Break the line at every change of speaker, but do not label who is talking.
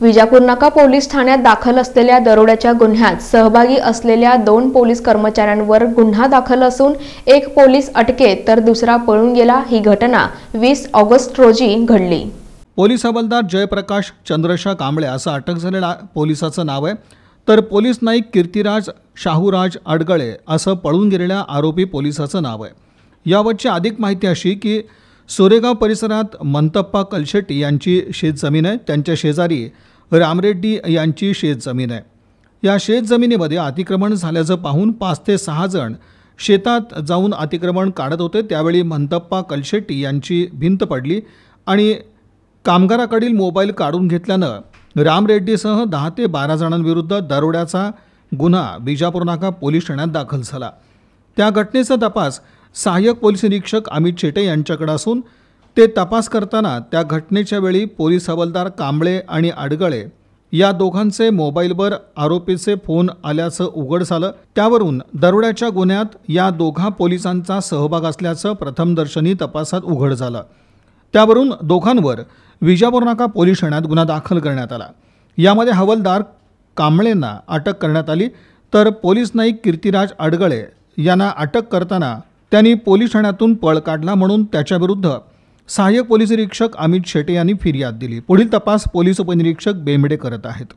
विजापूर नाका पोलीस ठाण्यात दाखल असलेल्या दरोड्याच्या गुन्ह्यात सहभागी असलेल्या दोन पोलीस कर्मचाऱ्यांवर गुन्हा दाखल असून एक पोलीस अटकेत तर दुसरा पळून गेला ही घटना वीस ऑगस्ट रोजी घडली
पोलीस हवालदार जयप्रकाश चंद्रशा कांबळे असं अटक झालेला पोलिसाचं नाव आहे तर पोलीस नाईक कीर्तिराज शाहूराज अडगळे असं पळून गेलेल्या आरोपी पोलिसाचं नाव आहे याबाबतची अधिक माहिती अशी की सोरेगाव परिसरात मंतप्पा कलशेट्टी यांची शेतजमीन आहे त्यांच्या शेजारी रामरेड्डी यांची शेतजमीन आहे या शेतजमिनीमध्ये अतिक्रमण झाल्याचं पाहून पाच ते सहा जण शेतात जाऊन अतिक्रमण काढत होते त्यावेळी मंतप्पा कलशेट्टी यांची भिंत पडली आणि कामगाराकडील मोबाईल काढून घेतल्यानं रामरेड्डीसह दहा ते बारा जणांविरुद्ध दरोड्याचा गुन्हा बिजापूर नाका पोलीस ठाण्यात दाखल झाला त्या घटनेचा तपास सहाय्यक पोलीस निरीक्षक अमित शेटे यांच्याकडे असून ते तपास करताना त्या घटनेच्या वेळी पोलीस हवालदार कांबळे आणि आडगळे या दोघांचे मोबाईलवर आरोपीचे फोन आल्याचं उघड झालं त्यावरून दरोड्याच्या गुन्ह्यात या दोघा पोलिसांचा सहभाग असल्याचं प्रथमदर्शनी तपासात उघड झालं त्यावरून दोघांवर विजापूर नाका पोलीस ठाण्यात गुन्हा दाखल करण्यात आला यामध्ये हवालदार कांबळेंना अटक करण्यात आली तर पोलीस नाईक कीर्तिराज अडगळे यांना अटक करताना त्यांनी पोलीस ठाण्यातून पळ काढला म्हणून त्याच्याविरुद्ध सहाय्यक पोलीस निरीक्षक अमित शेटे यांनी फिर्याद दिली पुढील तपास पोलीस उपनिरीक्षक बेंबडे करत आहेत